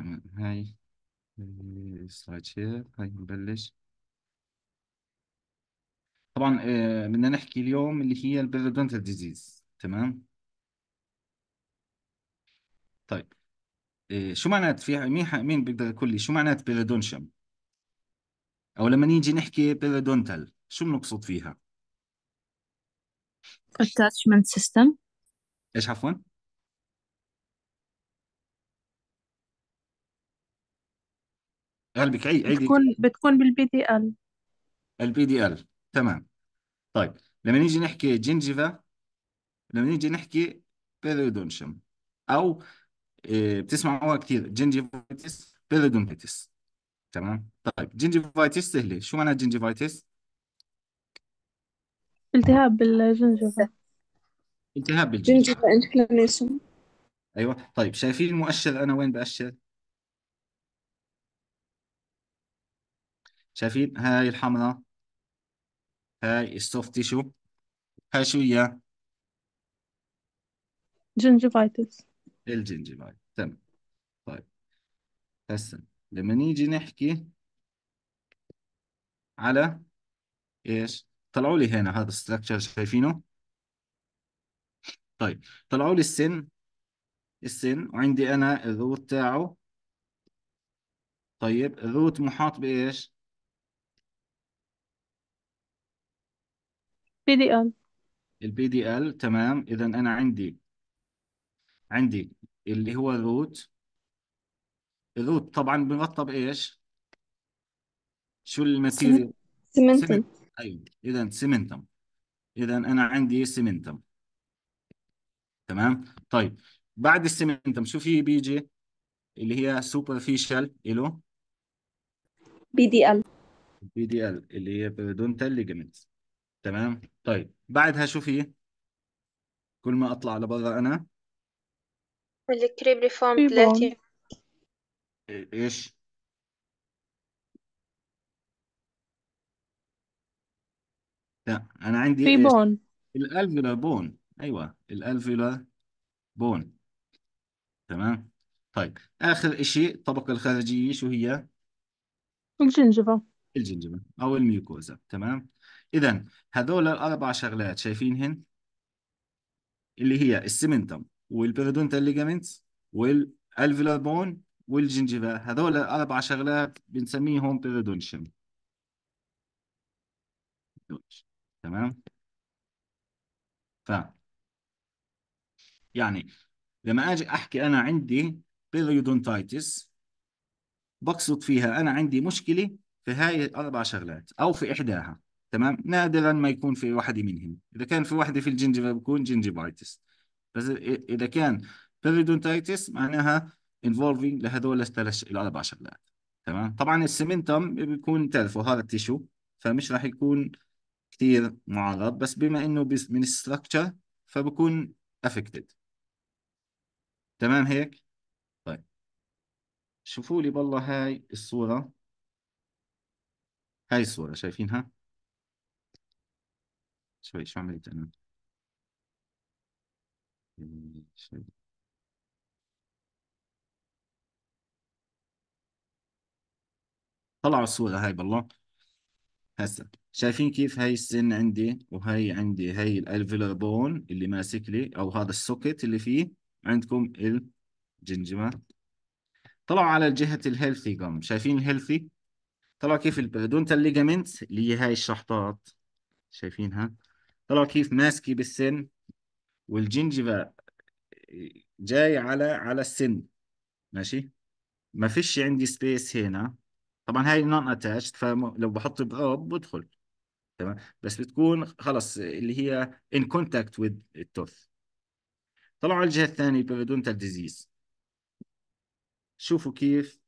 تمام هاي السلايد شير هاي نبلش طبعا آه، بدنا نحكي اليوم اللي هي البيريدونتال ديزيز تمام طيب آه، شو معنات في مين مين بيقدر يقول لي شو معنات بيريدونشم او لما نيجي نحكي بيريدونتال شو بنقصد فيها اتاتشمنت سيستم ايش عفوا هل بك عيدي بتكون بتكون بالبي دي ال البي دي ال تمام طيب لما نيجي نحكي جنجفا لما نيجي نحكي بيريودونشم او آه، بتسمعوها كثير جنجيفايتس بيريودونتيس تمام طيب جنجيفايتس سهله شو معنى جنجيفايتس التهاب بالجنجفا التهاب بالجنجفا انفلاميشن ايوه طيب شايفين المؤشر انا وين بأشر شايفين هاي الحمراء هاي السوفت تيشو هاي شو هي جنجيفايتس الجنجيفايت تمام طيب هسه لما نيجي نحكي على ايش طلعوا لي هنا هذا الستراكشر شايفينه طيب طلعوا لي السن السن وعندي انا الروت تاعه طيب الروت محاط بايش بي دي ال البي دي ال تمام اذا انا عندي عندي اللي هو الروت الروت طبعا بنغطى بايش شو الماتيريال سمنتم ايوه اذا سمنتم اذا انا عندي سمنتم تمام طيب بعد السمنتم شو في بيجي اللي هي سوبرفيشال الو بي دي ال بي دي ال اللي هي بريدونتال ليجمنت تمام طيب بعدها شو في كل ما اطلع لبرا انا الكريب ريفورم 30 ايش لا انا عندي في بون الالفيولار بون ايوه الالفيولار بون تمام طيب اخر شيء الطبقه الخارجيه شو هي الجنجفة الجنجبة أو الميوكوزا تمام إذا هذول الأربع شغلات شايفينهن اللي هي السمنتم والبيريدونتال ليجامنتس والالفيلار بون والجنجبة هذول الأربع شغلات بنسميهم بيريدونشن تمام ف يعني لما اجي احكي انا عندي بيريودونتايتس بقصد فيها انا عندي مشكله في هاي الاربع شغلات او في احداها تمام نادرا ما يكون في واحده منهم اذا كان في واحده في الجنجفه بكون جنجيفايتس بس اذا كان بيريدونتايتس معناها انفولفينج لهذول الثلاث الاربع شغلات تمام طبعا السمنتم بيكون تعرفوا هذا التيشو فمش راح يكون كثير معرض بس بما انه من الستركتشر فبكون افكتد تمام هيك طيب شوفوا لي بالله هاي الصوره هاي الصورة شايفينها شوي شو عملت أنا شوي طلعوا الصورة هاي بالله هسا شايفين كيف هاي السن عندي وهي عندي هاي الالفيلر بون اللي ماسك لي او هذا السوكت اللي فيه عندكم الجنجمة طلعوا على جهة الهيلثي جم شايفين الهيلثي طلع كيف البيدونتال ليجامنتس اللي هي هاي الشحطات شايفينها طلع كيف ماسكي بالسن والجنجفا جاي على على السن ماشي ما فيش عندي سبيس هنا طبعا هاي نون اتاتشد فلو بحط باب بدخل تمام بس بتكون خلص اللي هي ان كونتاكت وذ التوث طلعوا على الجهه الثانيه البيفيدونتال ديزيز شوفوا كيف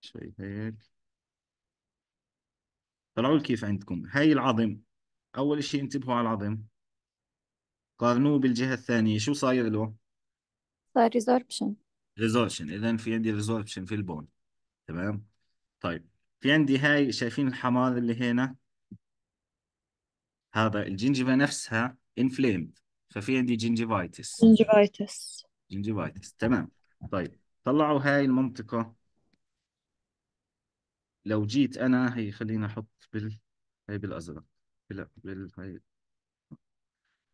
شوي هيك طلعوا كيف عندكم هاي العظم اول شيء انتبهوا على العظم قارنوه بالجهة الثانية شو صاير له صار ريزوربشن ريزوربشن اذا في عندي ريزوربشن في البون تمام طيب في عندي هاي شايفين الحمار اللي هنا هذا الجنجفة نفسها انفليمد ففي عندي جنجيفايتس جنجيفايتس جنجيفايتس تمام طيب طلعوا هاي المنطقة لو جيت انا هي خليني احط بال هي بالازرق لا بال هي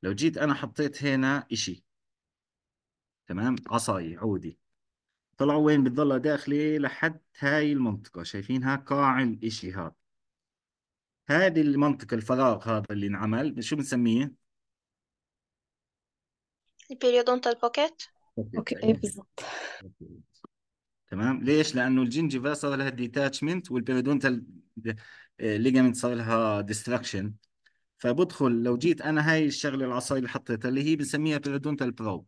لو جيت انا حطيت هنا اشي تمام عصاي عودي طلعوا وين بتضلها داخله لحد هاي المنطقه شايفينها قاع الاشي هذا هذه المنطقه الفراغ هذا اللي انعمل شو بنسميه البيريودونتال بوكيت اوكي بالضبط تمام ليش لانه الجنجيفا صار لها ديتاتشمنت والبيريدونتال ليجامنت صار لها ديستراكشن فبدخل لو جيت انا هاي الشغله العصايه اللي حطيتها اللي هي بنسميها بيريدونتال بروب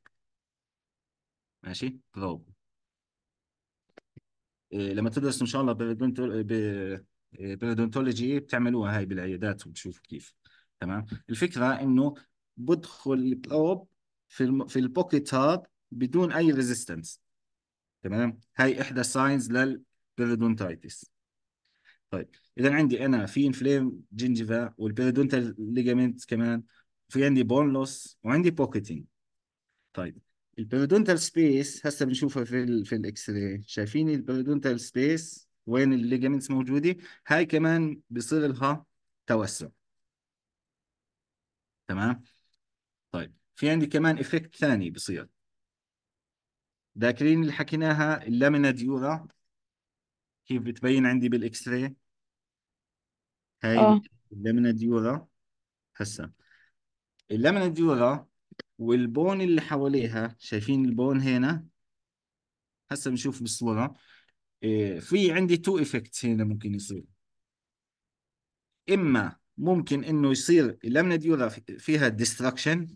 ماشي بروب آه، لما تدرس ان شاء الله آه، بيريدونتولوجي آه، إيه، بتعملوها هاي بالعيادات وبتشوفوا كيف تمام الفكره انه بدخل البروب في في البوكيت هاب بدون اي ريزيستنس تمام هاي احدى الساينز للبيريدونتايتس طيب اذا عندي انا في انفليم جنجيفا والبيريدونتال ليجامنت كمان في عندي بون لوس وعندي بوكيتنج طيب البيريدونتال سبيس هسه بنشوفها في الـ في الاكس راي شايفين البيريدونتال سبيس وين الليجامنتس موجوده هاي كمان بصير لها توسع تمام طيب في عندي كمان افكت ثاني بصير ذاكرين اللي حكيناها اللامينا ديورا كيف بتبين عندي بالاكس راي هاي اه اللامينا ديورا هسا اللامينا ديورا والبون اللي حواليها شايفين البون هنا هسا بنشوف بالصورة إيه، في عندي تو افكتس هنا ممكن يصير اما ممكن انه يصير اللامنة ديورا فيها ديستركشن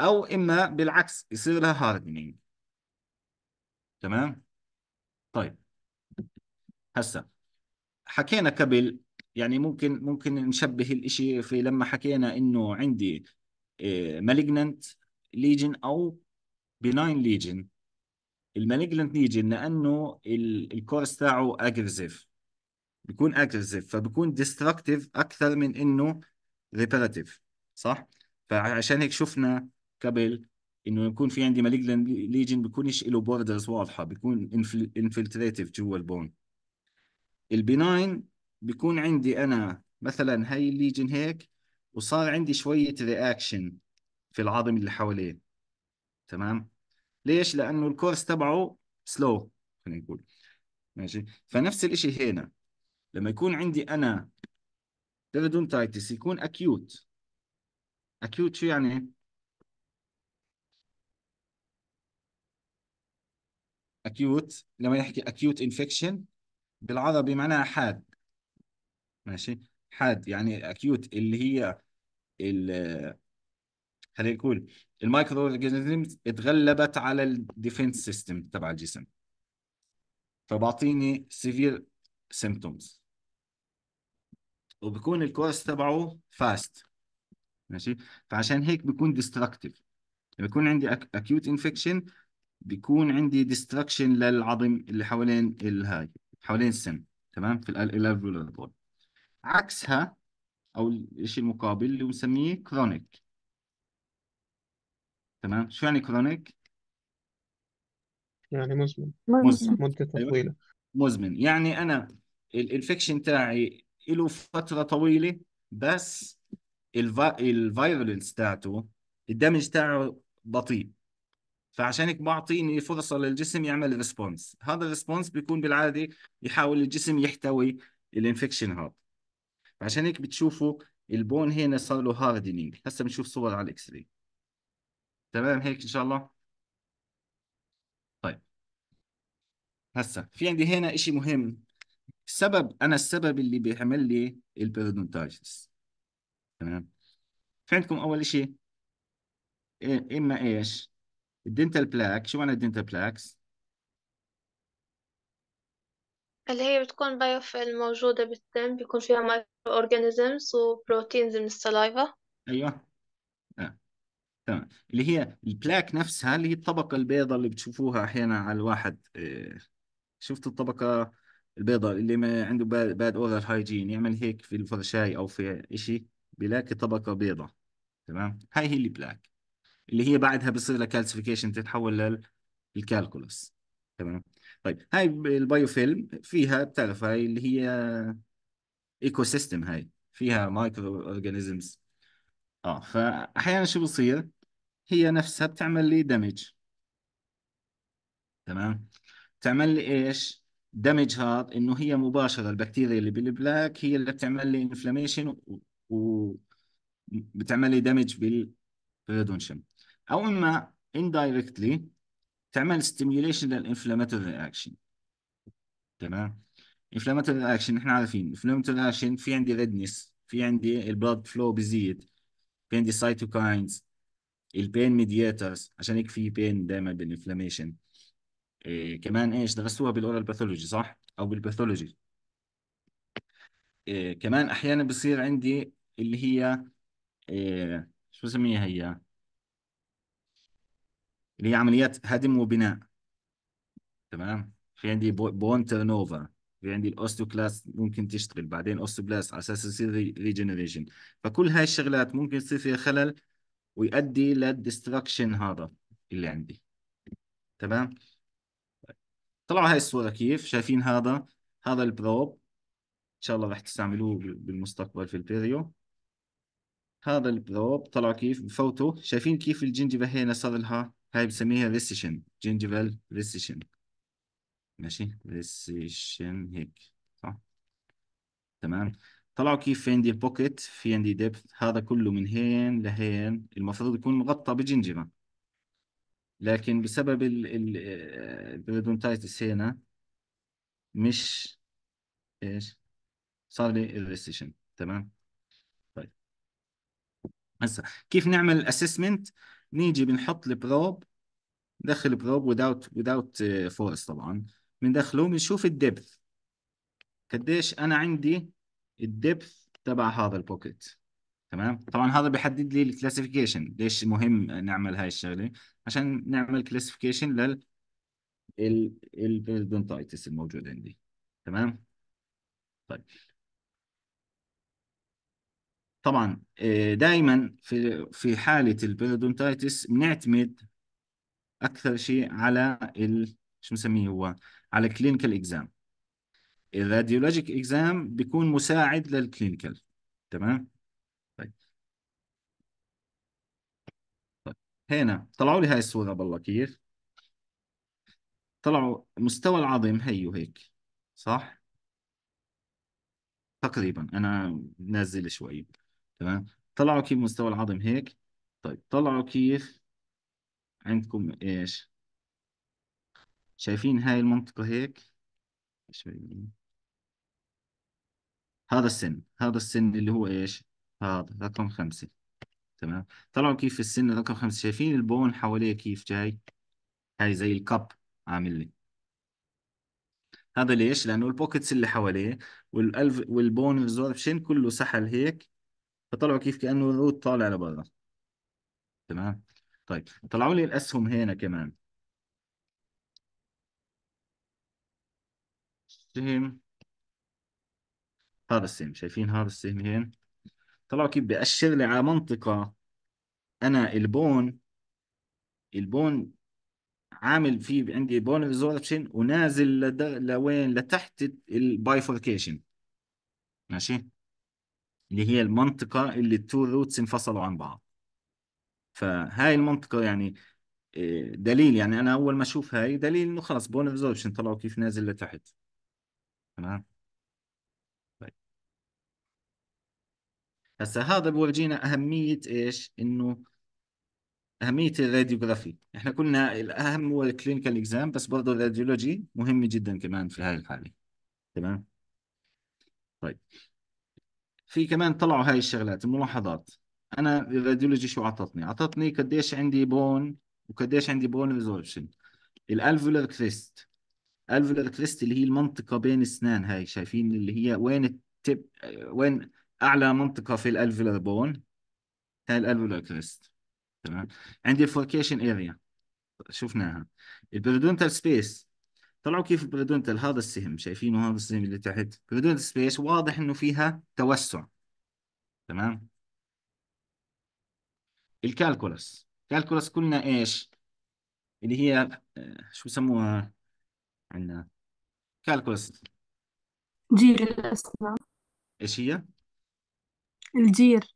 او اما بالعكس يصير لها هاردنينج تمام طيب هسه حكينا قبل يعني ممكن ممكن نشبه الاشي في لما حكينا انه عندي مالجننت آه، ليجن او بناين ليجن المالجننت ليجن لانه الكورس تاعه اجريسيف بيكون اجريسيف فبكون ديستركتيف اكثر من انه ريبراتيف صح فعشان هيك شفنا قبل انه يكون في عندي مالجن ليجن بيكونش له بوردرز واضحه بيكون انفلتريتيف جوا البون البناين بيكون عندي انا مثلا هاي الليجن هيك وصار عندي شويه رياكشن في العظم اللي حواليه تمام ليش لانه الكورس تبعه سلو خلينا نقول ماشي فنفس الشيء هنا لما يكون عندي انا تيردونتايتس يكون اكيوت اكيوت شو يعني اكيوت لما نحكي اكيوت انفكشن بالعربي معناها حاد ماشي حاد يعني اكيوت اللي هي ال خلينا نقول المايكرو اورجانيزمز اتغلبت على الديفنس سيستم تبع الجسم فبعطيني سيفير سيمبتومز وبكون الكورس تبعه فاست ماشي فعشان هيك بكون ديستركتيف لما يكون عندي اكيوت انفكشن بيكون عندي ديستركشن للعظم اللي حوالين الهاي حوالين السن تمام في الالفيولار بول عكسها او الشيء المقابل اللي بنسميه كرونيك تمام شو يعني كرونيك يعني مزمن مزمن مدة أيوة. طويلة مزمن يعني انا الانفكشن تاعي له فترة طويلة بس الفيرولنس تاعته الدمج تاعه بطيء فعشان هيك بعطيني فرصه للجسم يعمل ريسبونس هذا الريسبونس بيكون بالعاده يحاول الجسم يحتوي الانفكشن هذا فعشان هيك بتشوفوا البون هنا صار له هاردنينج هسه بنشوف صور على الاكس راي تمام هيك ان شاء الله طيب هسه في عندي هنا شيء مهم السبب انا السبب اللي بيعمل لي البيرودونتايتس تمام في عندكم اول شيء إيه، اما ايش الدنتال بلاك شو معنى الدنتال بلاكس؟ اللي هي بتكون بايوفيل موجودة بالدم بيكون فيها مايكرو أورجانيزمز وبروتينز من السلايفا ايوه آه. تمام اللي هي البلاك نفسها اللي هي الطبقة البيضاء اللي بتشوفوها أحيانا على الواحد آه. شفت الطبقة البيضاء اللي ما عنده باد, باد أوذر هايجين يعمل هيك في الفرشاي أو في إشي بيلاقي طبقة بيضاء تمام هاي هي البلاك اللي هي بعدها بصير لها كالسيفيكيشن تتحول للكالكولس تمام طيب هاي البايوفيلم فيها بتعرف هاي اللي هي ايكو سيستم هاي فيها مايكرو اورجانيزمز اه فاحيانا شو بصير هي نفسها بتعمل لي دمج تمام بتعمل لي ايش دمج هذا انه هي مباشره البكتيريا اللي بالبلاك هي اللي بتعمل لي انفلاميشن و... و... بتعمل لي دمج بالريدونشن او اما indirectly تعمل stimulation للانفلاماتوري رياكشن تمام inflammatory رياكشن احنا عارفين inflammatory رياكشن في عندي redness في عندي blood فلو بيزيد في عندي cytokines البين ميدياترز عشان هيك في بين دائما بالانفلاميشن إيه كمان ايش درستوها بالاورال باثولوجي صح او بالباثولوجي إيه كمان احيانا بصير عندي اللي هي إيه شو بسميها هي اللي هي عمليات هدم وبناء تمام في عندي ترن نوفا في عندي الاوستوكلاس ممكن تشتغل بعدين اوستوبلاست على اساس يصير ريجنريشن فكل هاي الشغلات ممكن يصير فيها خلل ويؤدي للدستركشن هذا اللي عندي تمام طلعوا هاي الصوره كيف شايفين هذا هذا البروب ان شاء الله راح تستعملوه بالمستقبل في البيريو هذا البروب طلع كيف بفوتو شايفين كيف الجنجبه هنا صار لها هاي بنسميها ريسيشن جينجيفال ريسيشن ماشي ريسيشن هيك صح تمام طلعوا كيف في عندي بوكيت في عندي ديبث هذا كله من هين لهين المفروض يكون مغطى بجنجبة لكن بسبب البيرودونتايتس آه، هنا مش ايش صار لي الريسيشن تمام طيب هسا كيف نعمل اسسمنت نيجي بنحط البروب ندخل بروب without without فورس آه، طبعا بندخله بنشوف الدبث قديش انا عندي الدبث تبع هذا البوكيت تمام طبعا هذا بيحدد لي الكلاسيفيكيشن ليش مهم نعمل هاي الشغله عشان نعمل كلاسيفيكيشن لل البيريدونتايتس الموجود عندي تمام طيب طبعا آه، دائما في في حاله البيرودونتايتس بنعتمد اكثر شيء على ال شو بنسميه هو على كلينيكال اكزام الراديولوجيك اكزام بيكون مساعد للكلينيكال تمام طيب طيب هنا طلعوا لي هاي الصوره بالله كيف طلعوا مستوى العظم هيو هيك صح تقريبا انا نازل شوي تمام طلعوا كيف مستوى العظم هيك طيب طلعوا كيف عندكم ايش شايفين هاي المنطقة هيك شايفين هذا السن هذا السن اللي هو ايش هذا رقم خمسة تمام طلعوا كيف السن رقم خمسة شايفين البون حواليه كيف جاي هاي زي الكب عامل لي هذا ليش؟ لأنه البوكتس اللي حواليه والألف والبون ريزوربشن كله سحل هيك فطلعوا كيف كانه العود طالع لبرا تمام طيب طلعوا لي الاسهم هنا كمان سهم هذا السهم شايفين هذا السهم هين طلعوا كيف بأشر لي على منطقة أنا البون البون عامل فيه عندي بون ريزوربشن ونازل لد... لوين لتحت البايفوركيشن ماشي اللي هي المنطقة اللي التو روتس انفصلوا عن بعض فهاي المنطقة يعني آه، دليل يعني أنا أول ما أشوف هاي دليل إنه خلص بون ريزولفشن طلعوا كيف نازل لتحت تمام طيب هسا هذا بورجينا أهمية إيش إنه أهمية الراديوغرافي إحنا قلنا الأهم هو الكلينيكال إكزام بس برضه الراديولوجي مهم جدا كمان في هاي الحالة تمام طيب في كمان طلعوا هاي الشغلات الملاحظات انا الراديولوجي شو عطتني عطتني قديش عندي بون وقديش عندي بون ريزوربشن الالفولر كريست الالفولر كريست اللي هي المنطقه بين السنان هاي شايفين اللي هي وين التب وين اعلى منطقه في الالفولر بون هاي الالفولر كريست تمام عندي الفوركيشن اريا شفناها البريدونتال سبيس طلعوا كيف بلدونة هذا السهم شايفينه هذا السهم اللي تحت بلدونة سبيس واضح انه فيها توسع تمام الكالكولس كالكولس قلنا ايش اللي هي آه، شو بسموها عندنا كالكولس جير الاسنان ايش هي الجير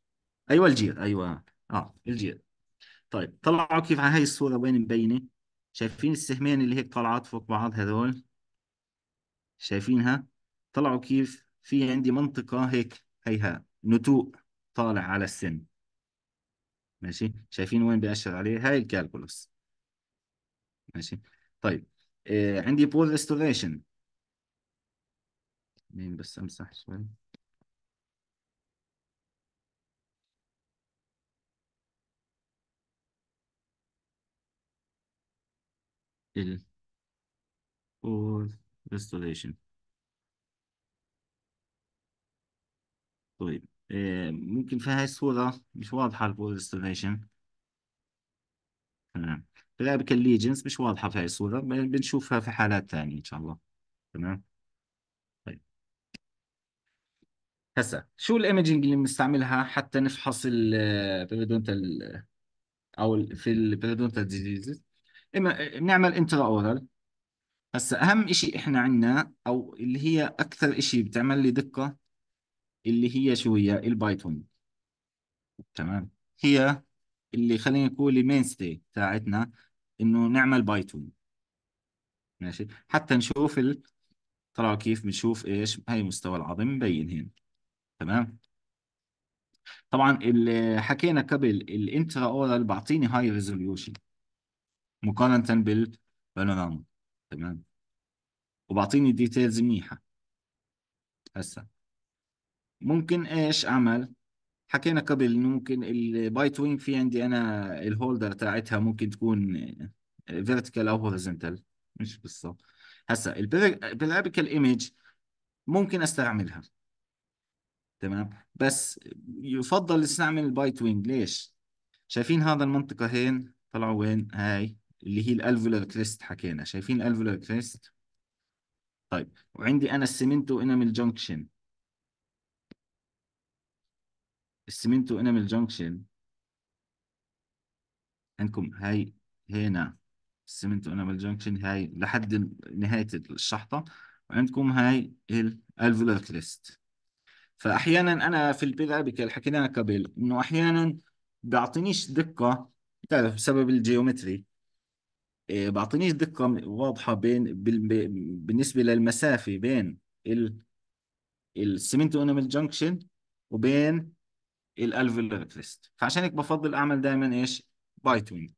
ايوه الجير ايوه اه الجير طيب طلعوا كيف على هاي الصوره وين مبينه شايفين السهمين اللي هيك طالعات فوق بعض هذول شايفينها طلعوا كيف في عندي منطقة هيك هيها نتوء طالع على السن ماشي شايفين وين بيأشر عليه هاي الكالكولوس ماشي طيب آه عندي بول ريستوريشن مين بس امسح شوي ال all restoration طيب آه، ممكن في هاي الصورة مش واضحة full restoration تمام الأمريكان ليجنز مش واضحة في هاي الصورة بنشوفها في حالات ثانية إن شاء الله تمام طيب. هسا شو الايمجنج اللي بنستعملها حتى نفحص البريدونتال آه، آه، او في البريدونتال diseases إما بنعمل انترا اورال هسا اهم شيء احنا عندنا او اللي هي اكثر شيء بتعمل لي دقه اللي هي شو هي البايثون تمام هي اللي خلينا نقول المين ستي تاعتنا انه نعمل بايثون ماشي حتى نشوف ال... طلعوا كيف بنشوف ايش هي مستوى العظم مبين هنا تمام طبعا اللي حكينا قبل الانترا اورال بعطيني هاي ريزوليوشن مقارنة بالبانوراما تمام وبعطيني ديتيلز منيحة هسا ممكن ايش اعمل حكينا قبل انه ممكن البايت وينج في عندي انا الهولدر تاعتها ممكن تكون فيرتيكال او هوريزونتال مش بالضبط هسا البيرابيكال ايمج ممكن استعملها تمام بس يفضل استعمل البايت وينج ليش شايفين هذا المنطقة هين طلعوا وين هاي اللي هي الالفولار كريست حكينا شايفين الالفولار كريست طيب وعندي انا السيمنتو انامل جنكشن السيمنتو انامل جنكشن عندكم هاي هنا السيمنتو انامل جنكشن هاي لحد نهايه الشحطه وعندكم هاي الالفولار كريست فاحيانا انا في البيرابيكال حكينا قبل انه احيانا بيعطينيش دقه بتعرف بسبب الجيومتري آه، بعطينيش دقة واضحة بين بالنسبة للمسافة بين ال- السمنت وانمل جنكشن وبين الالفيلر كريست فعشان هيك بفضل اعمل دائما ايش بايت وينج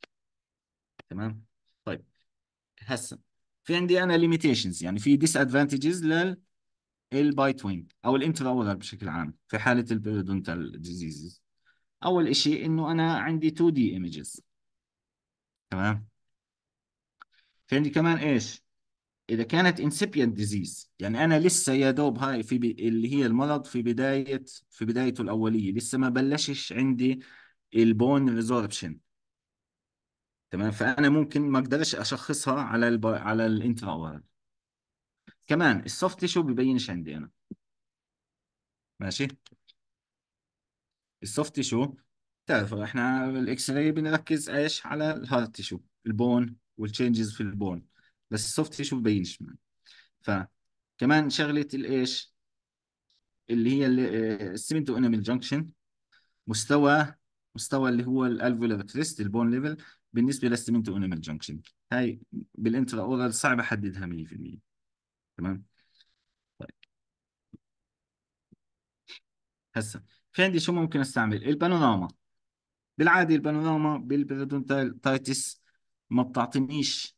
تمام طيب هسه في عندي انا ليميتيشنز يعني في ديس ادفانتجز لل البايت وينج او الانتراولر بشكل عام في حاله البيريدونتال ديزيزز اول شيء انه انا عندي 2 دي ايمجز تمام في عندي كمان ايش اذا كانت انسبيانت ديزيز يعني انا لسه يا دوب هاي في بي اللي هي المرض في بدايه في بدايته الاوليه لسه ما بلشش عندي البون ريزوربشن تمام فانا ممكن ما اقدرش اشخصها على الب... على اورال كمان السوفت تيشو ببينش عندي انا ماشي السوفت تيشو تعرفوا احنا بالاكس راي بنركز ايش على الهارد تيشو البون والتشينجز في البون بس السوفت تيشو ما بيبينش معايا فكمان شغله الايش اللي هي السمنتو انيمال جنكشن مستوى مستوى اللي هو الالفولار كريست البون ليفل بالنسبه للسمنتو انيمال جنكشن هاي بالانترا اورال صعب احددها 100% تمام طيب هسه في عندي شو ممكن استعمل البانوراما بالعاده البانوراما بالبيريدونتايتس ما بتعطينيش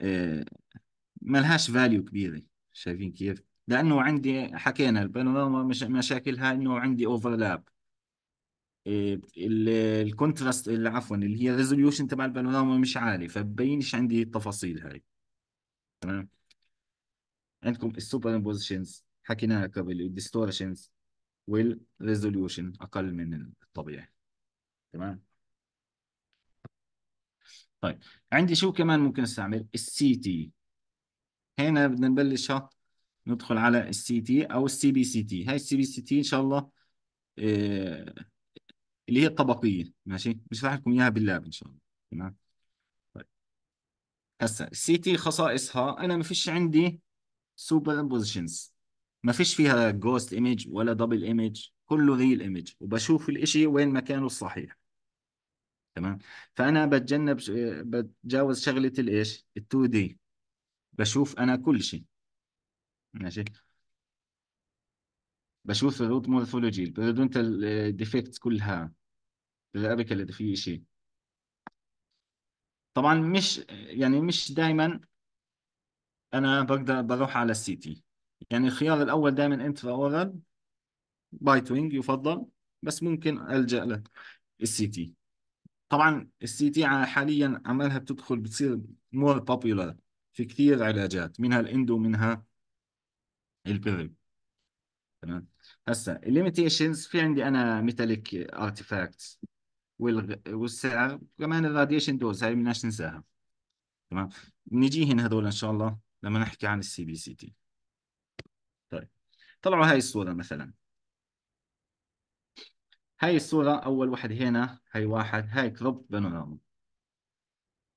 ما آه، ملهاش فاليو كبيره شايفين كيف؟ لانه عندي حكينا البانوراما مش مشاكلها انه عندي اوفرلاب آه، الكونتراست عفوا اللي هي الريزوليوشن تبع البانوراما مش عالي فبينش عندي التفاصيل هاي تمام عندكم السوبر امبوزيشنز حكيناها قبل الديستورشنز والريزوليوشن اقل من الطبيعي تمام طيب عندي شو كمان ممكن استعمل السي تي هنا بدنا نبلش ندخل على السي تي او السي بي سي تي هاي السي بي سي تي ان شاء الله إيه اللي هي الطبقيه ماشي بشرح لكم اياها باللاب ان شاء الله تمام طيب هسا السي تي خصائصها انا ما فيش عندي سوبر بوزيشنز ما فيش فيها جوست ايمج ولا دبل ايمج كله ريل ايمج وبشوف الاشي وين مكانه الصحيح تمام فانا بتجنب بتجاوز شغله الايش ال2 دي بشوف انا كل شيء ماشي بشوف الروت مورفولوجي البيرودونتال ديفكتس كلها بالابيكال اذا في شيء طبعا مش يعني مش دائما انا بقدر بروح على السي تي يعني الخيار الاول دائما انترا اورال بايت وينج يفضل بس ممكن الجا للسي تي طبعا السي تي حاليا عمالها بتدخل بتصير مور بوبيولار في كثير علاجات منها الاندو ومنها البيرب تمام هسا الليميتيشنز في عندي انا ميتاليك ارتيفاكتس والغ... والسعر كمان الراديشن دوز هاي بدناش ننساها تمام بنجيهن هذول ان شاء الله لما نحكي عن السي بي سي تي طيب طلعوا هاي الصوره مثلا هاي الصورة أول واحد هنا هاي واحد هاي كروب بانوراما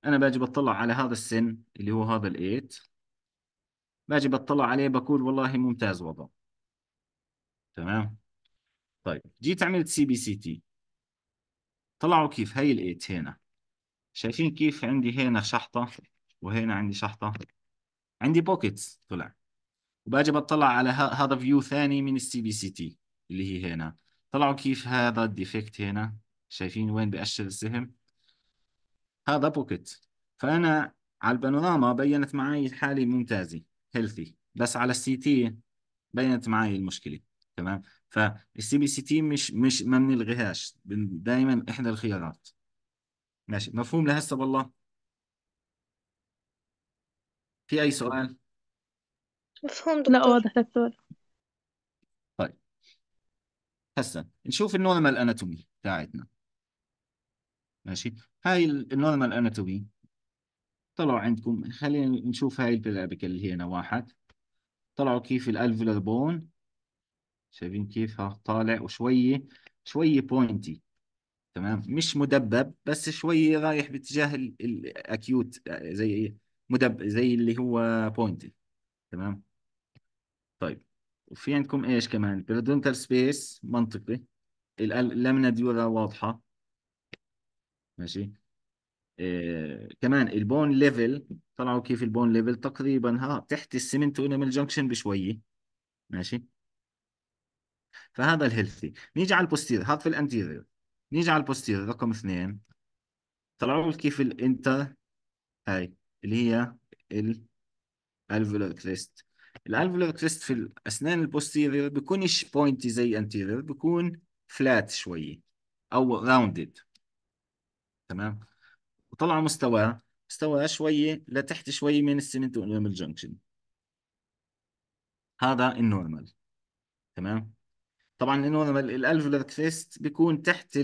أنا باجي بطلع على هذا السن اللي هو هذا الإيت باجي بطلع عليه بقول والله ممتاز وضعه تمام طيب جيت عملت سي بي سي تي طلعوا كيف هاي الإيت هنا شايفين كيف عندي هنا شحطة وهنا عندي شحطة عندي بوكيتس طلع وباجي بطلع على هذا فيو ثاني من السي بي سي تي اللي هي هنا طلعوا كيف هذا الديفكت هنا شايفين وين بيأشر السهم هذا بوكيت فأنا على البانوراما بينت معي حالي ممتازة هيلثي بس على السي تي بينت معي المشكلة تمام فالسي بي سي تي مش مش ما بنلغيهاش دائما إحدى الخيارات ماشي مفهوم لهسه بالله في أي سؤال؟ مفهوم دكتور لا واضح دكتور هسه نشوف النورمال اناتومي بتاعتنا ماشي هاي النورمال اناتومي طلعوا عندكم خلينا نشوف هاي البلابك اللي هنا واحد طلعوا كيف الالفولار بون شايفين كيف ها طالع وشويه شويه بوينتي تمام مش مدبب بس شويه رايح باتجاه الاكيوت زي مدب زي اللي هو بوينتي تمام طيب وفي عندكم ايش كمان بيريدونتال سبيس منطقي اللامنا ديورا واضحة ماشي إيه كمان البون ليفل طلعوا كيف البون ليفل تقريبا ها تحت السمنت ونمل جنكشن بشوية ماشي فهذا الهيلثي نيجي على البوستير هذا في الانتيريور نيجي على البوستير رقم اثنين طلعوا كيف الانتر هاي اللي هي الالفولار كريست الالفولار كريست في الاسنان البوستيريور بيكونش بوينتي زي انتيريور بيكون فلات شويه او راوندد تمام وطلع مستواه مستواه شويه لتحت شويه من السمنت والامام جنكشن هذا النورمال تمام طبعا النورمال الالفولار كريست بيكون تحت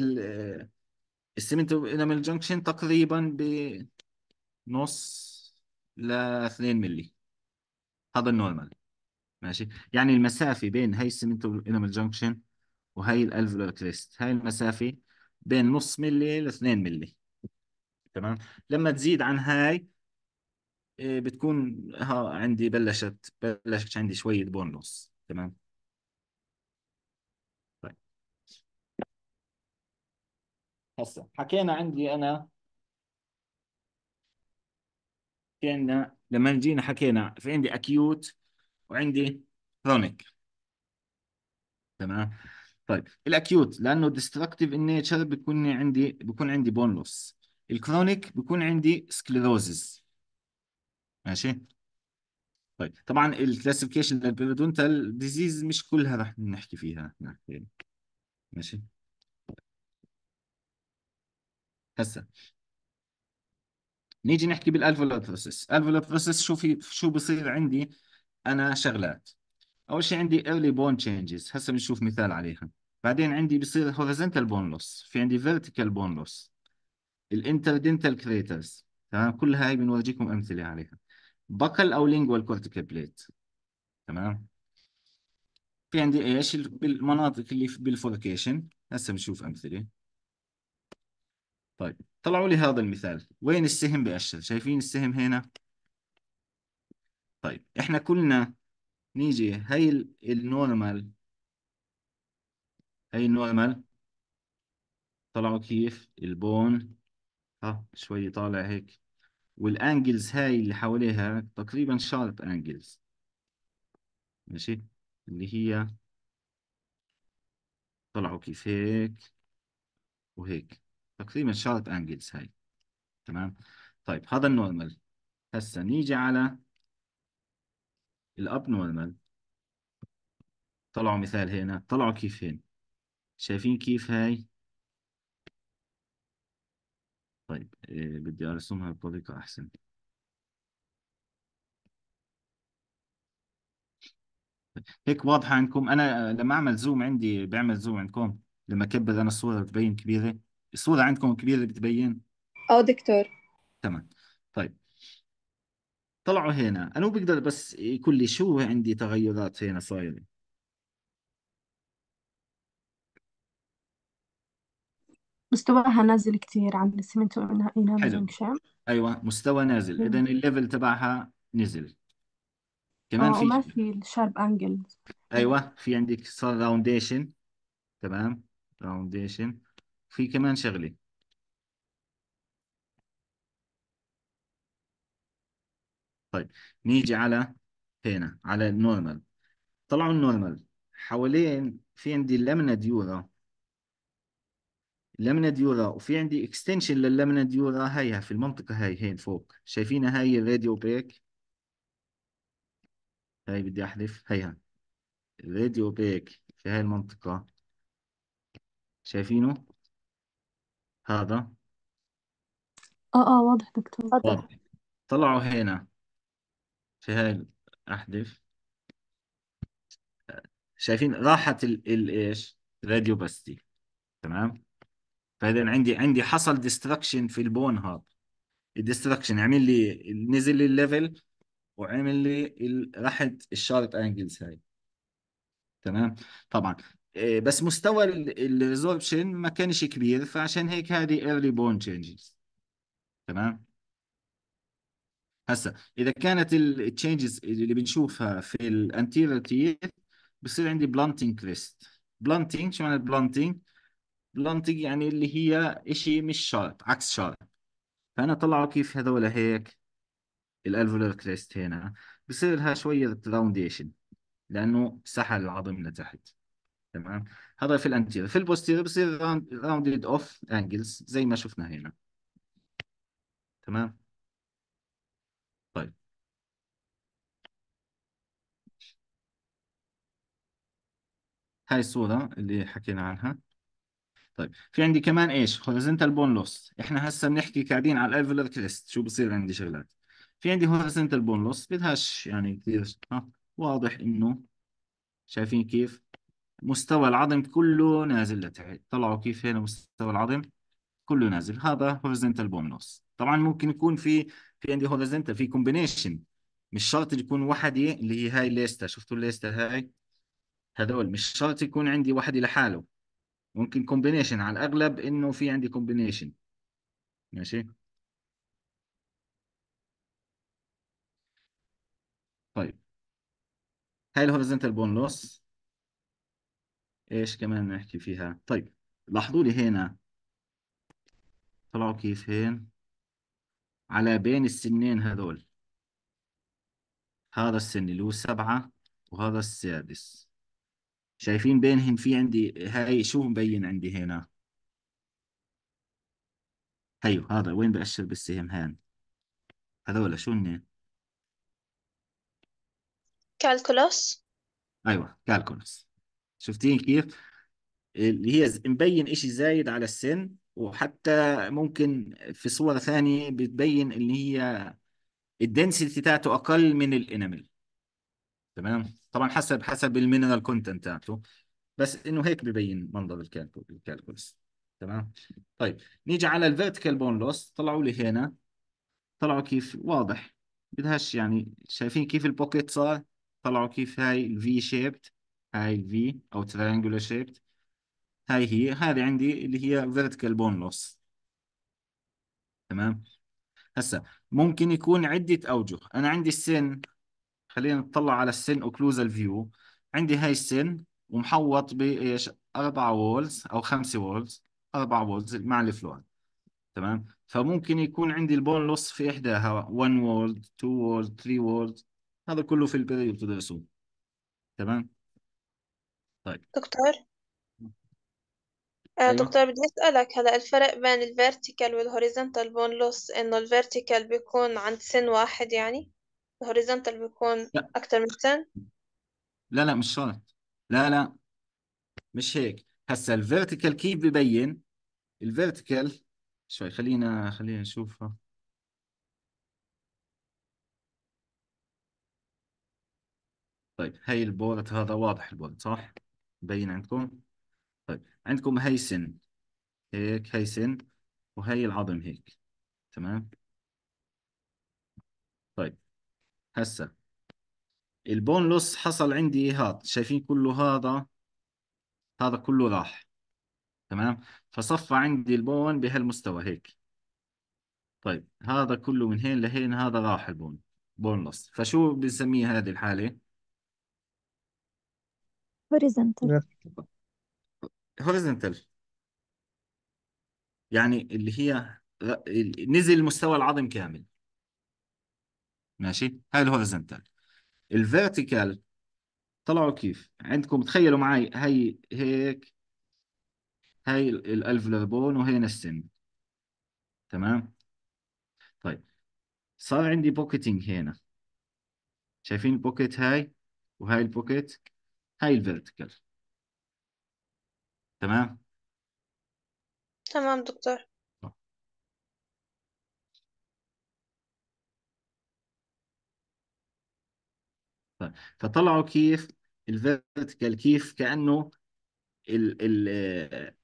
السمنت والامام جنكشن تقريبا بنص ل 2 مللي هذا النورمال ماشي يعني المسافه بين هي السمنت انامل جنكشن وهي الالفلور كريست هاي المسافه بين نص ملي ل 2 ملي تمام لما تزيد عن هاي آه، بتكون ها عندي بلشت بلشت عندي شويه بون لوس تمام طيب. هسه حكينا عندي انا حكينا لما جينا حكينا في عندي اكيوت وعندي كرونيك تمام طيب الاكيوت لانه ديستركتيف ان نيتشر بيكون عندي بيكون عندي بون لوس الكرونيك بيكون عندي سكليروزز ماشي طيب طبعا الكلاسيفيكيشن للبيريدونتال ديزيز مش كلها رح نحكي فيها ماشي هسه نيجي نحكي بالالفولوبروسيس الفولوبروسيس شو في شو بصير عندي انا شغلات اول شيء عندي early bone changes هسه بنشوف مثال عليها بعدين عندي بصير horizontal bone loss في عندي vertical bone loss الانتردنتال craters تمام كل هاي بنورجيكم امثله عليها بقل او lingual cortical plate تمام في عندي ايش المناطق اللي بالفوركيشن هسه بنشوف امثله طيب طلعوا لي هذا المثال وين السهم بيأشر شايفين السهم هنا طيب احنا كلنا نيجي هاي النورمال هاي النورمال طلعوا كيف البون ها آه، شوي طالع هيك والانجلز هاي اللي حواليها تقريبا شارب انجلز ماشي اللي هي طلعوا كيف هيك وهيك تقريبا الشارب انجلز هاي تمام طيب هذا النورمال هسه نيجي على الاب نورمال طلعوا مثال هنا طلعوا كيف هنا شايفين كيف هاي طيب إيه بدي ارسمها بطريقه احسن هيك واضحه عندكم انا لما اعمل زوم عندي بعمل زوم عندكم لما اكبر انا الصوره بتبين كبيره الصورة عندكم كبيرة بتبين؟ اه دكتور تمام طيب طلعوا هنا أنا بقدر بس يقول لي شو عندي تغيرات هنا صايرة مستواها نازل كثير عن السمنت حلو والإنهمام أيوة مستوى نازل إذا الليفل تبعها نزل كمان آه، في وما في في الشارب أنجلز أيوة في عندك صار راونديشن تمام راونديشن في كمان شغله طيب نيجي على هنا على النورمال طلعوا النورمال حوالين في عندي اللامنا ديورا لامنا ديورا وفي عندي اكستنشن لللامنا ديورا هيها في المنطقه هاي هين فوق شايفينها هاي الراديو بيك هاي بدي احذف هيها الراديو بيك في هاي المنطقه شايفينه هذا اه اه واضح دكتور اتفضل واضح طلعوا هنا في هاي أحذف شايفين راحت الإيش راديو بستي تمام فإذا عندي عندي حصل ديستركشن في البون هذا الديستركشن عمل لي نزل لي الليفل وعمل لي راحت الشارت انجلز هاي تمام طبعا إيه، بس مستوى الريزوربشن ما كانش كبير فعشان هيك هذه early بون changes تمام هسا اذا كانت التشينجز اللي بنشوفها في الانتيريور تيث بصير عندي بلانتنج كريست بلانتنج شو معنى بلانتنج بلانتنج يعني اللي هي شيء مش شارب عكس شارب فانا طلعوا كيف هذول هيك الالفولار كريست هنا بصير لها شويه راونديشن لانه سحل العظم لتحت تمام هذا في الانتيرير في البوستيرير بصير راوندد اوف انجلز زي ما شفنا هنا تمام طيب هاي الصورة اللي حكينا عنها طيب في عندي كمان ايش هوريزونتال بون لوس احنا هسه بنحكي قاعدين على الالفولار كريست شو بصير عندي شغلات في عندي هوريزونتال بون لوس بدهاش يعني كثير واضح انه شايفين كيف مستوى العظم كله نازل لتحت طلعوا كيف هنا مستوى العظم كله نازل هذا بون بومنوس طبعا ممكن يكون في في عندي هوريزنتال في كومبينيشن مش شرط يكون وحده اللي هي هاي الليسته شفتوا الليسته هاي هذول مش شرط يكون عندي وحده لحاله ممكن كومبينيشن على الاغلب انه في عندي كومبينيشن ماشي طيب هاي الهوريزنتال بون لوس ايش كمان نحكي فيها طيب لاحظوا لي هنا طلعوا كيف هين على بين السنين هذول هذا السن اللي هو السبعة وهذا السادس شايفين بينهم في عندي هاي شو مبين عندي هنا هيو أيوه، هذا وين بأشر بالسهم هان هذول شو هن كالكولوس ايوه كالكولوس شفتين كيف اللي هي مبين إشي زايد على السن وحتى ممكن في صور ثانية بتبين اللي هي الدنسيتي تاعته أقل من الإنامل تمام طبعا حسب حسب المينرال كونتنت تاعته بس إنه هيك ببين منظر الكالكولس تمام طيب نيجي على الفيرتيكال بون لوس طلعوا لي هنا طلعوا كيف واضح بدهاش يعني شايفين كيف البوكيت صار طلعوا كيف هاي الفي شيبت هاي V او triangular shaped هاي هي هذه عندي اللي هي vertical bone loss تمام هسا ممكن يكون عدة أوجه أنا عندي السن خلينا نطلع على السن occlusal view عندي هاي السن ومحوط بإيش أربعة وولز أو خمسة وولز أربعة وولز مع الفلور تمام فممكن يكون عندي البون لوس في إحداها 1 وولد 2 وولد 3 وولد هذا كله في البريود تدرسوه تمام طيب دكتور آه ايوه دكتور بدي أسألك هلا الفرق بين الفيرتيكال والهوريزونتال بون لوس إنه الفيرتيكال بيكون عند سن واحد يعني الهوريزونتال بيكون لا أكتر من سن لا لا مش شرط لا لا مش هيك هسا الفيرتيكال كيف ببين الفيرتيكال شوي خلينا خلينا نشوفها طيب هاي البورد هذا واضح البورد صح مبين عندكم طيب عندكم هي سن هيك هي سن وهي العظم هيك تمام طيب هسه البون لوس حصل عندي هذا شايفين كله هذا هذا كله راح تمام فصفى عندي البون بهالمستوى هيك طيب هذا كله من هين لهين هذا راح البون بون لوس فشو بنسميه هذه الحالة horizontal horizontal يعني اللي هي نزل المستوى العظم كامل ماشي هاي الهوريزونتال الفيرتيكال طلعوا كيف عندكم تخيلوا معي هي هيك هاي الالفلر بون وهي السن تمام طيب صار عندي بوكيتنج هنا شايفين البوكيت هاي وهاي البوكيت هاي الفيرتيكال تمام تمام دكتور طيب. فطلعوا كيف الفيرتيكال كيف كأنه ال ال آه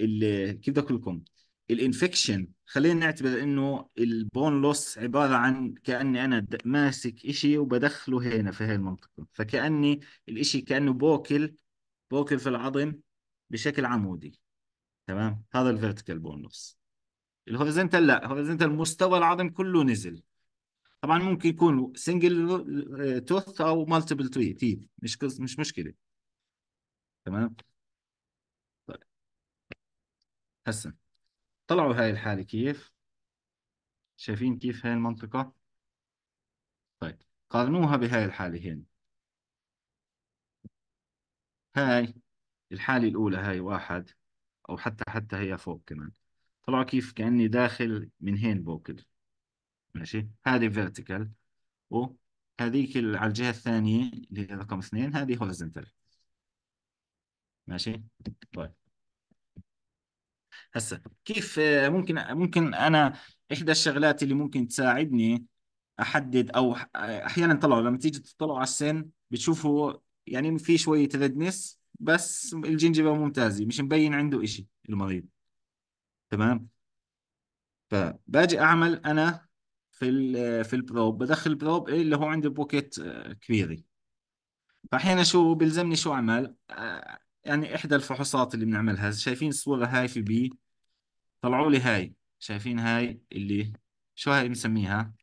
ال كيف بدي اقول لكم الانفكشن خلينا نعتبر انه البون لوس عباره عن كاني انا ماسك إشي وبدخله هنا في هاي المنطقه فكاني الإشي كانه بوكل بوكل في العظم بشكل عمودي تمام هذا الفيرتيكال بون لوس الهوريزونتال لا الهوريزونتال مستوى العظم كله نزل طبعا ممكن يكون سنجل توث او مالتيبل تري تيث مش مش مشكله تمام طيب. هسه طلعوا هاي الحالة كيف شايفين كيف هاي المنطقة طيب قارنوها بهاي الحالة هنا هاي الحالة الأولى هاي واحد أو حتى حتى هي فوق كمان طلعوا كيف كأني داخل من هين بوكل ماشي هذه فيرتيكال وهذيك على الجهة الثانية اللي هي رقم اثنين هذه هوريزنتال ماشي طيب هسا كيف آه، ممكن ممكن انا احدى الشغلات اللي ممكن تساعدني احدد او احيانا طلعوا لما تيجي تطلعوا على السن بتشوفوا يعني في شويه ريدنس بس الجنجبه ممتازه مش مبين عنده إشي المريض تمام فباجي اعمل انا في في البروب بدخل البروب إيه، اللي هو عنده آه، بوكيت كبيره فاحيانا شو بلزمني شو اعمل آه، يعني إحدى الفحوصات اللي بنعملها شايفين الصورة هاي في بي طلعوا لي هاي شايفين هاي اللي شو هاي بنسميها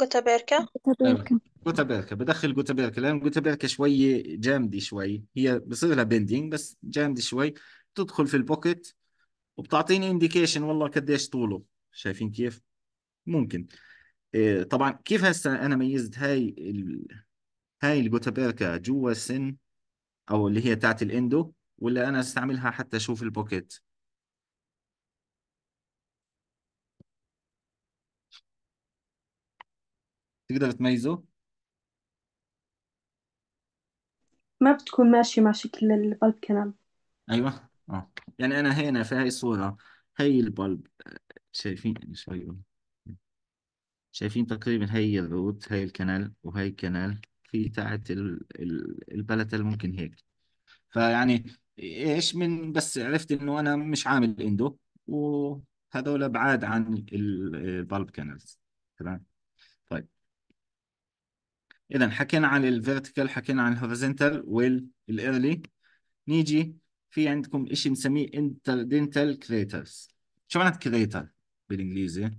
جوتابيركا جوتابيركا جوتابيركا بدخل جوتابيركا لأن جوتابيركا شوي جامدة شوي هي بصير لها بندنج بس جامدة شوي بتدخل في البوكت وبتعطيني انديكيشن والله قديش طوله شايفين كيف ممكن إيه، طبعا كيف هسه انا ميزت هاي ال... هاي الجوتابيركا جوا السن او اللي هي بتاعت الاندو ولا انا استعملها حتى اشوف البوكيت تقدر تميزه ما بتكون ماشية مع شكل البلب كمان ايوه اه يعني انا هنا في هاي الصورة هي البلب شايفين يعني شوي شايفين تقريبا هي الروت هي الكنال وهي الكنال الجغرافي تاعت البلد اللي ممكن هيك فيعني ايش من بس عرفت انه انا مش عامل اندو وهذول بعاد عن البالب كانلز تمام طيب اذا حكينا عن الفيرتيكال حكينا عن الهوريزنتال والايرلي نيجي في عندكم شيء بنسميه دنتال كريترز شو معنى كريتر بالانجليزي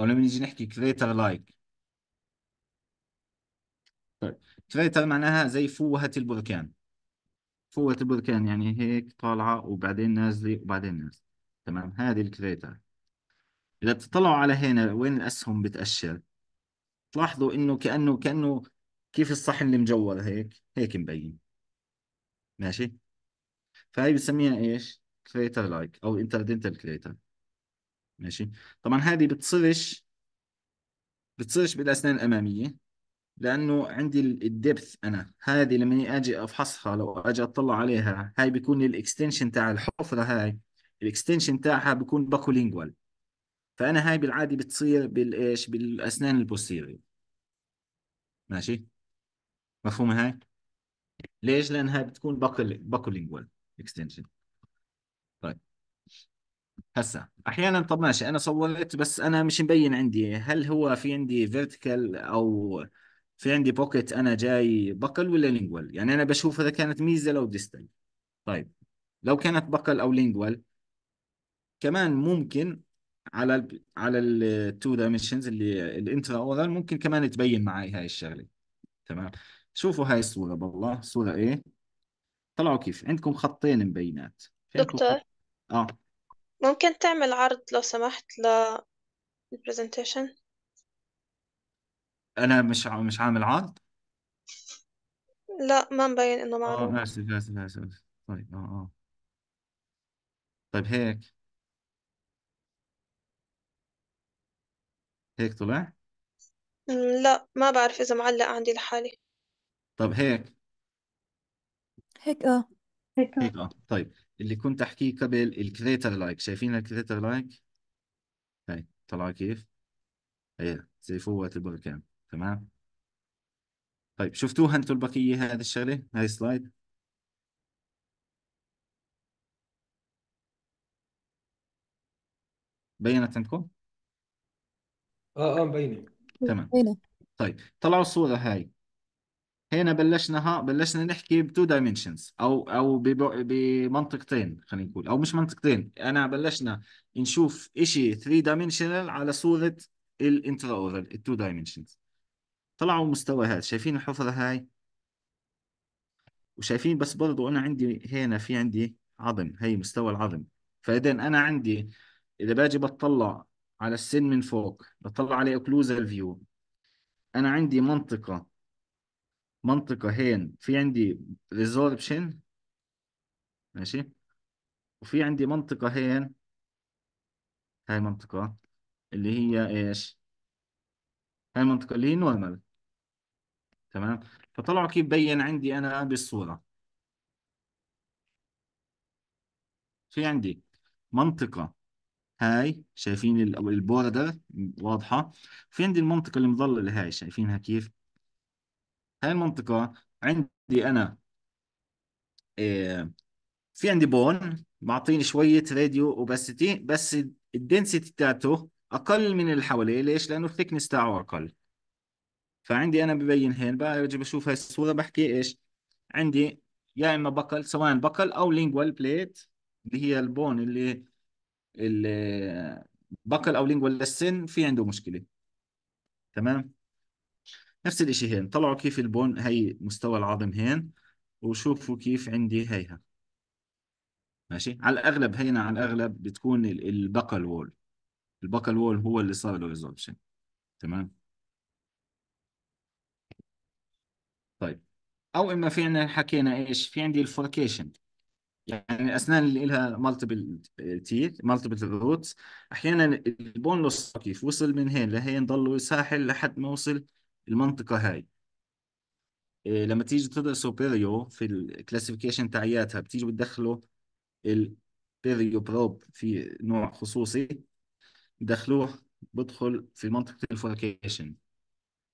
او لما نيجي نحكي كريتر لايك طيب كريتر معناها زي فوهة البركان فوهة البركان يعني هيك طالعة وبعدين نازلة وبعدين نازلة تمام هذه الكريتر إذا تطلعوا على هنا وين الأسهم بتأشر تلاحظوا إنه كأنه كأنه كيف الصحن اللي مجور هيك هيك مبين ماشي فهي بنسميها إيش كريتر لايك أو انتردنتال كريتر ماشي طبعا هذه بتصلش بتصلش بالاسنان الاماميه لانه عندي الدبث انا هذه لما اجي افحصها لو اجي اطلع عليها هاي بيكون الاكستنشن تاع الحفره هاي الاكستنشن تاعها بيكون باكولينجوال فانا هاي بالعادي بتصير بالايش بالاسنان البوستيري ماشي مفهومه هاي ليش لان هاي بتكون باكل باكولينجوال اكستنشن هسا احيانا طب ماشي انا صورت بس انا مش مبين عندي هل هو في عندي فيرتيكال او في عندي بوكيت انا جاي بقل ولا لينجوال يعني انا بشوف اذا كانت ميزه لو ديستال طيب لو كانت بقل او لينجوال كمان ممكن على الـ على التو دايمنشنز اللي الانترا اورال ممكن كمان تبين معي هاي الشغله تمام شوفوا هاي الصوره بالله صوره ايه طلعوا كيف عندكم خطين مبينات دكتور خط... اه ممكن تعمل عرض لو سمحت للبرزنتيشن انا مش ع- مش عامل عرض لا ما مبين انه آه، معروض اه اسف اسف اسف طيب اه اه طيب هيك هيك طلع لا ما بعرف اذا معلق عندي لحالي طب هيك هيك اه هيك هيك اه طيب اللي كنت احكيه قبل الكريتر لايك شايفين الكريتر لايك هاي طيب، طلع كيف هي زي فوة البركان تمام طيب شفتوها انتم البقيه هذه الشغله هاي سلايد بينت عندكم اه اه مبينه تمام طيب طلعوا الصوره هاي هنا بلشنا بلشنا نحكي بتو دايمنشنز او او بمنطقتين خلينا نقول او مش منطقتين انا بلشنا نشوف شيء 3 دايمنشنال على صوره الانترا اورال التو دايمنشنز طلعوا مستوى هذا شايفين الحفره هاي وشايفين بس برضو انا عندي هنا في عندي عظم هي مستوى العظم فاذا انا عندي اذا باجي بطلع على السن من فوق بطلع عليه اوكلوزال فيو انا عندي منطقه منطقة هين في عندي ريزوربشن ماشي وفي عندي منطقة هين هاي منطقة اللي هي ايش هاي المنطقة اللي هي نورمال تمام فطلعوا كيف بين عندي انا بالصورة في عندي منطقة هاي شايفين البوردر واضحة في عندي المنطقة اللي مظللة هاي شايفينها كيف هاي المنطقة عندي أنا إيه في عندي بون معطيني شوية راديو اوباسيتي بس الدنسيتي بتاعته أقل من اللي حواليه ليش؟ لأنه الثيكنس تاعه أقل فعندي أنا ببين هين بجي بشوف هاي الصورة بحكي إيش عندي يا إما بقل سواء بقل أو لينجوال بليت اللي هي البون اللي اللي بقل أو لينجوال للسن في عنده مشكلة تمام نفس الإشي هين طلعوا كيف البون هي مستوى العظم هين وشوفوا كيف عندي هيها ماشي على الأغلب هينا على الأغلب بتكون البقل وول البقل وول هو اللي صار له ريزولفشن تمام طيب او اما في عندنا حكينا ايش في عندي الفوركيشن يعني الاسنان اللي لها مالتيبل تيث مالتيبل روتس احيانا البون لوس كيف وصل من هين لهين ضلوا يساحل لحد ما وصل المنطقة هاي إيه لما تيجي تدرسوا بيريو في الكلاسيفيكيشن تاعياتها بتيجي بتدخله البيريو بروب في نوع خصوصي بدخلوه بدخل في منطقة الفوركيشن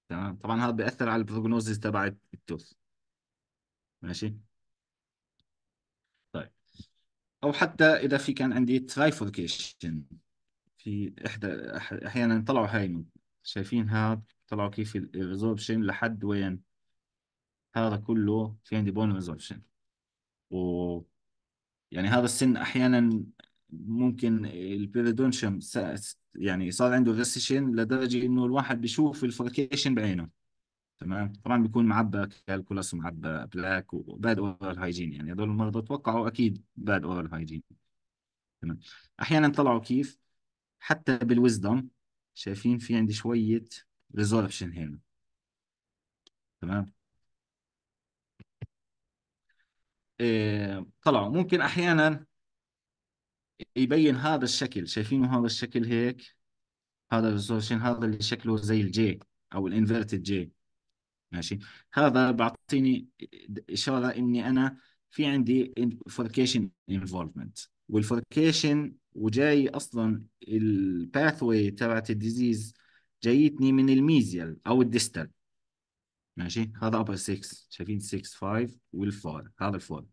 تمام طبعا هذا بيأثر على البروجنوزز تبعت التوث ماشي طيب أو حتى إذا في كان عندي ترايفوركيشن في إحدى أحيانا طلعوا هاي شايفين هذا طلعوا كيف الريزولوشن لحد وين هذا كله في عندي بون ريزولوشن و يعني هذا السن احيانا ممكن البيريدونشم يعني صار عنده ريسيشن لدرجه انه الواحد بيشوف الفركيشن بعينه تمام طبعا بيكون معبى كالكولاس ومعبى بلاك وباد اورال هايجين يعني هذول المرضى توقعوا اكيد باد اورال هايجين تمام احيانا طلعوا كيف حتى بالوزدم شايفين في عندي شويه ريزولفشن هنا تمام إيه طلعوا ممكن احيانا يبين هذا الشكل شايفينه هذا الشكل هيك هذا الريزولفشن هذا اللي شكله زي الجي او الانفيرتد جي ماشي هذا بعطيني اشاره اني انا في عندي فوركيشن انفولفمنت والفوركيشن وجاي اصلا الباثوي تبعت الديزيز جايتني من الميزيال او الديستال ماشي هذا ابر 6 شايفين 6 5 وال4 هذا الفور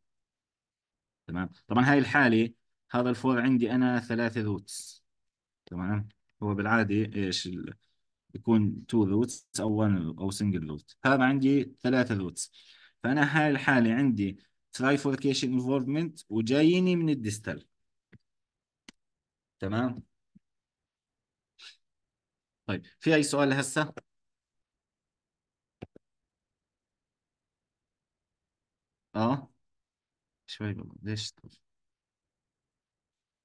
تمام طبعا هاي الحاله هذا الفور عندي انا ثلاثه روتس تمام هو بالعاده ايش ال... يكون تو روتس او 1 او سنجل روت هذا عندي ثلاثه روتس فانا هاي الحاله عندي trifurcation involvement وجاييني من الديستال تمام طيب في اي سؤال هسه؟ اه شوي ليش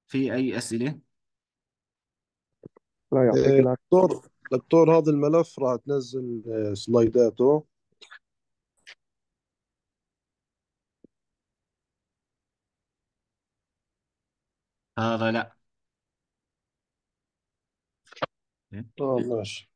في اي اسئله؟ لا يعطيك إيه، العافية دكتور دكتور هذا الملف راح تنزل آه، سلايداته هذا لا Né? Hum? Todas.